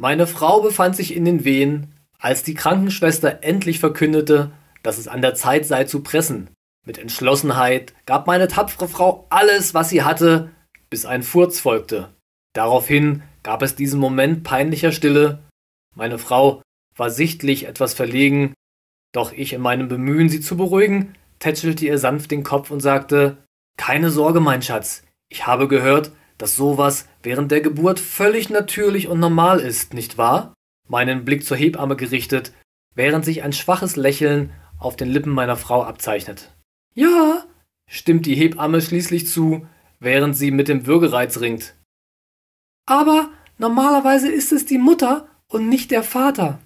Meine Frau befand sich in den Wehen, als die Krankenschwester endlich verkündete, dass es an der Zeit sei zu pressen. Mit Entschlossenheit gab meine tapfere Frau alles, was sie hatte, bis ein Furz folgte. Daraufhin gab es diesen Moment peinlicher Stille. Meine Frau war sichtlich etwas verlegen, doch ich in meinem Bemühen, sie zu beruhigen, tätschelte ihr sanft den Kopf und sagte Keine Sorge, mein Schatz, ich habe gehört, dass sowas während der Geburt völlig natürlich und normal ist, nicht wahr? Meinen Blick zur Hebamme gerichtet, während sich ein schwaches Lächeln auf den Lippen meiner Frau abzeichnet. Ja, stimmt die Hebamme schließlich zu, während sie mit dem Würgereiz ringt. Aber normalerweise ist es die Mutter und nicht der Vater.